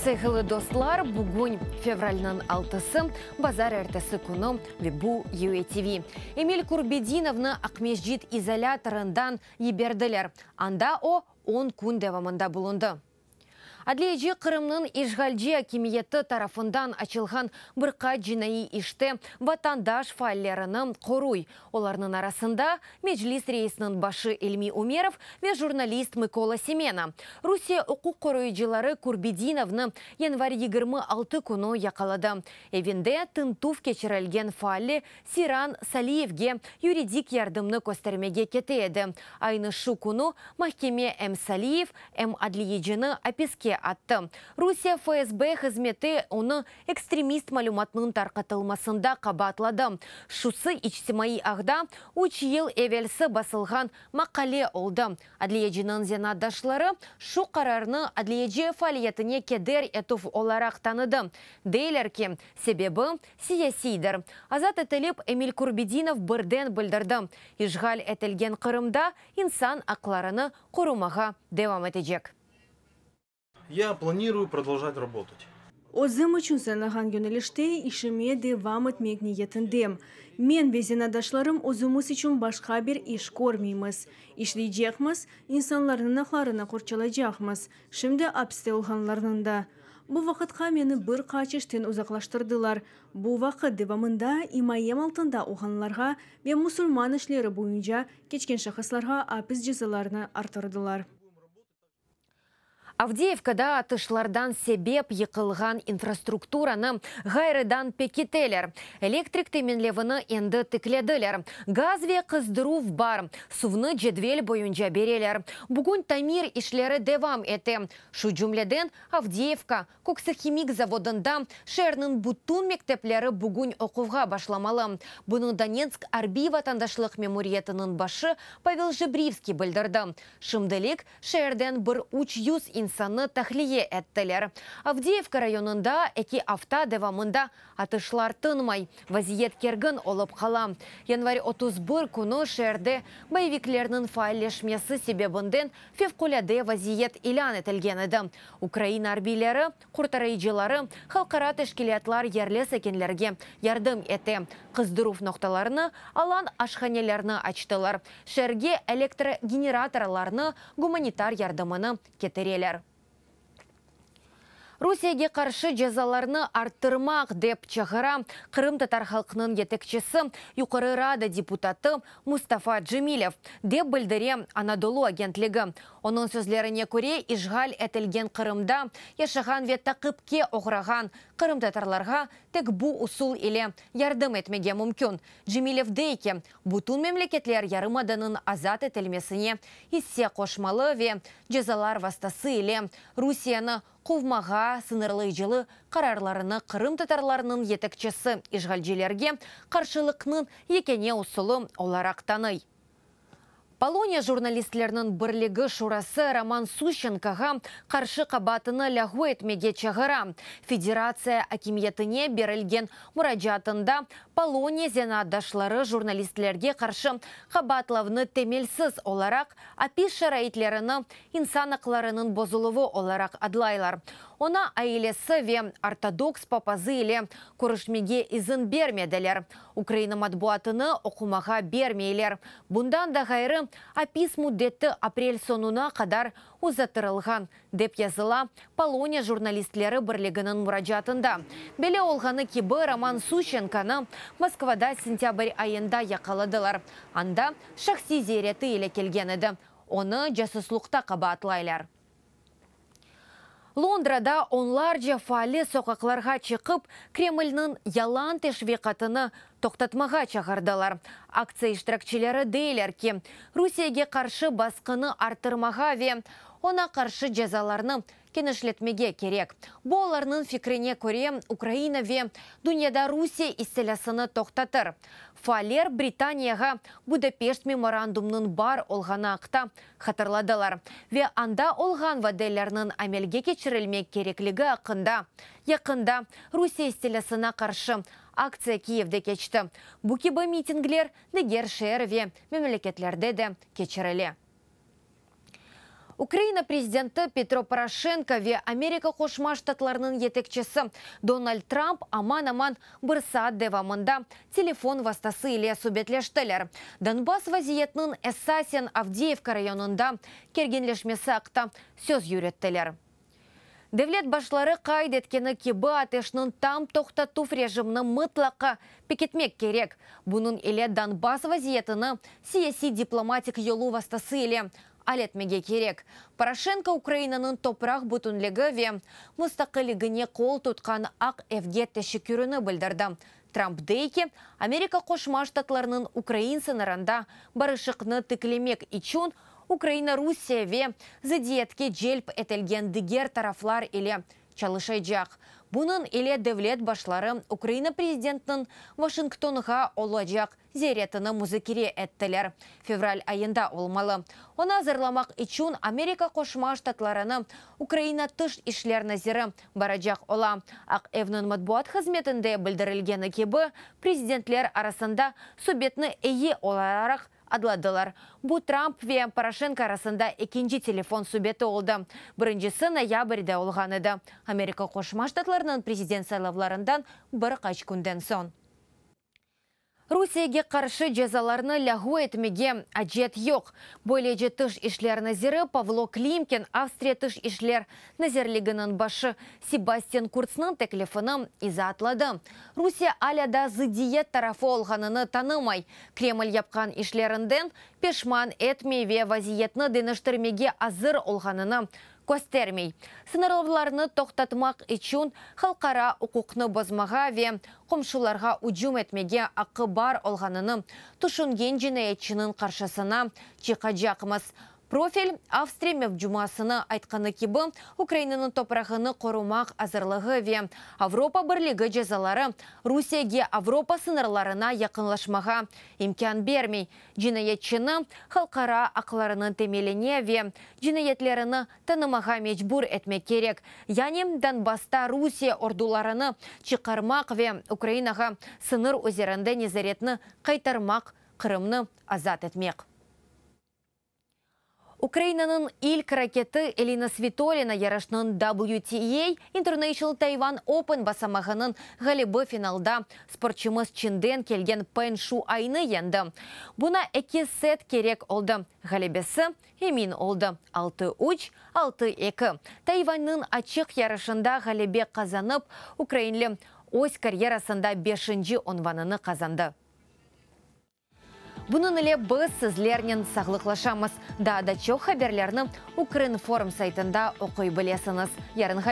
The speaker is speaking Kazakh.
Сыйхылы достылар, бүгін февральның алтысы, базар әртісі күні Вебу ЮЭТВ. Эмиль Курбединовны Ақмешжит изоляторындан еберділер. Анда о 10 күн девамында бұлынды. Адлейджи Қырымның Ижғалджи әкемиеті тарафындан ачылған бірқа жинайы іште ватандаш файлерінің қоруй. Оларның арасында Меджлис рейсінің башы Эльми Умеров ве журналист Микола Семена. Русия ұқу құруйджылары Курбединовны январь 26 күні яқалады. Эвенде тынтув кечірілген файлі Сиран Салиевге юридик ярдымны көстермеге кетеді. Айны шу күні махкеме М. Салиев М. Адлейджіні әпеске еске атты. Русия ФСБ қызметі оны экстремист малюматның тарқатылмасында қабатлады. Шусы ичтимаи ағда үч ел әвелсі басылған мақале олды. Адлиежінің зенадашлары шу қарарыны адлиеже фалиетіне кедер етуф оларақ таныды. Дейлерке себебі сиясейдір. Азат әтіліп Эмиль Курбединов бірден білдірді. Ижғал әтілген Қырымда инсан ақларыны құрымаға девам етежек я планирую продолжать работать. наған чунсанаган ішіме ишемеде вамыт етіндем. Мен безенадашларым озымыз үшін башқа бір иш Ишлей Ишлейжекміз, инсанларның ақларына қорчалайжақмыз. Шымды апсте олғанларның да. Бұл вақытқа мені бір қачыштен ұзақлаштырдылар. Бұ вақыт девамында имайем алтында оғанларға бен мұсылман ішлері бойынжа кечкен шақысларға апіз артырдылар авдеевкада атышлардан себеп йықылған инфраструктураны ғайрыдан пекетелер электрик теменлевіні енді тікледілер газве в бар сувны джедвел бойынша берелер бүгін тамир ішлері девам әте. шу жүмледен авдеевка коксохимик заводында шернің бутун мектеплері бүгін оқуға башламалы бұны донецк арби ватандашлық мемориятының башы павел жебривский білдірді шымдылік шерден бір учюз инсаны тахлие әттелер. Авдеевка районында әки афта девамында атышлар тынмай. Вазиет кергін олып қала. Январь 31 күні шерде боевиклерінің файлешмесі себебінден февкуляде вазиет илан әтілген Украина арбилері, құртарайчылары, халқара тәшкілетлар ерлі сәкенлерге ярдым әті. Қыздыруф ноқталарыны алан ашханелеріні ачтылар. Шерге электрогенераторларны гуманитар ярдымыны кетерелер. Русияге қаршы жазаларны арттырмақ деп чағыра Қырым татар халқының етекшісі юқыры Рада депутаты Мустафа Джемилев деп білдіре Анадолу агентлігі. Оның сөзлеріне көре ішгал әтілген Қырымда яшаған ве тақыпке оғыраған Қырым татарларға тек бұ ұсул еле ярдым етмеге мүмкін. Джемилев дейке, бұтын мемлекетлер ярымаданың азат әтілмесіне иссе қошмалы ве жазалар вастасы еле Русияны Қувмаға сынырлы жылы қарарларыны Қырым татарларының етікчесі ежғалжелерге қаршылықның екене ұсылы олар ақтаны Полония журналистлерінің бірлігі шурасы Роман Сущенкаға қаршы қабатыны ләғу етмеге чағыра. Федерация акимиетіне берілген мұраджатында Полония зенадашлары журналистлерге қаршы қабатлавны темелсіз оларақ апи шарайтлеріні инсанықларының бозылуы оларақ адлайлар. Она айлесі ве ортодокс папазы или көрішмеге ізін бермеділер. Украина матбуатыны оқымаға бермейлер. Бұндан да ғайры апис муддетті апрель сонуна қадар ұзатырылған, деп языла Полония журналистлері бірлігінің мұраджатында. Беле олғаны кебі Роман Сущенканы Москвада сентябрь айында яқаладылар. Анда шақси зереті еле келген еді. Оны жасыслықта атлайлар. Лондрада онларжа фалі соқықларға чықып, Кремльнің ялан қатыны тоқтатмаға чағардалар. Акция іштракчилері дейлерке. Русияге қаршы басқыны артырмаға ве, она қаршы жазаларны кенішлетмеге керек. Боларның фикріне көре Украина ве, дүниеда Русия істелесіні тоқтатыр фалер Британияға Будапешт меморандумның бар олғаны ақта Ве анда олған ваделлерінің әмелге кечірілмек кереклігі ақында. Яқында Русия стилесіна қаршы акция Киевде кечті. Бұкебі митинглер Дегер Шерве мемлекетлерде де кечірілі. Украина президенті Петро Порошенко ве Америка қошма штатларының етекчесі Дональд Трамп аман-аман бір девамында телефон вастасы иле субетлештілер. Донбас вазиетінің Эссасен Авдеевка районында кергенлешмесі ақта сөз юреттілер. Девлет башлары қайд еткені кебі атешнің там тоқтату режимні мұтлақы пекетмек керек. Бұның еле Донбас вазиетіні сияси дипломатик елу вастасы әлетмеге керек. Порошенко Украинаның топырақ бұтынлігі ве мұстақылігіне қол тұтқан ақ әвге тәшікүріні білдірді. Трамп дейке Америка қошма штатларының Украин барышықны тіклемек ічін Украина Русия ве зәдиетке джелп әтелген дігер тарафлар еле чалышай жақ. Бұның еле дәвлет башлары Украина президентінің Вашингтонға олажақ зеретіні музыкере әттілер. Февраль айында олмалы. Оны азырламақ үчін Америка қошма штатларыны Украина тыш ишлер назирі баражақ ола. Ақ әвнің матбуат қызметінде білдірілген әкебі президентлер арасында субетні әйе оларақ Адладылар, Бу Трамп ве Порошенко арасында экинчи телефон сөбеті олды. Біріншісі ноябрьде олғаныды. Америка қошмаштатларының президент сайлауларындан бір қач күнден соң. Русияге қаршы жазаларны лягу әтмеге әжет йоқ. Более жетіш ішлер нәзірі Павло Климкин Австрия түш ішлер нәзірлігінің башы Себастьян Курцның тәкліфінің иза атлады. Русия аляда зыдиет тарафы олғанының танымай. Кремль япқан ішлерінден пешман әтмей ве вазиетні деніштірмеге азыр олғанының көстермей. Сынарларны тоқтатмақ үшін қалқара ұқықны бозмаға ве қомшыларға ұджум әтмеге ақы бар олғаныны тұшынген әтшінің қаршасына жақымыз профиль Австрия жұмасыны айтқаны кебі Украинаның топырағыны қорумақ азырлығы ве Авропа бірлігі жазалары Русияге Авропа сынырларына яқынлашмаға имкан бермей. Жинаятчыны халқара ақларының темеліне ве жинаятлеріні танымаға мечбур әтмек керек. Яним Донбасста Русия ордуларыны чықармақ ве Украинаға сыныр озерінде незаретні қайтармақ Қырымны азат әтмек. Украинаның ілк ракеті Элина Свитолина ярышның WTA International Taiwan Open басамағының ғалибы финалда спортшымыз Чинден келген пэншу айны енді. Бұна әке сет керек олды. Ғалибесі емін олды. 6-3, 6-2. Тайванның ачық ярышында ғалибе қазанып, украинлі ось карьерасында 5-ші онваныны қазанды. Бұның үлі біз сізлерінен сағылықлашамыз. Да, да чоқ хаберлеріні Украин форум сайтында оқой білесіңіз. Ярын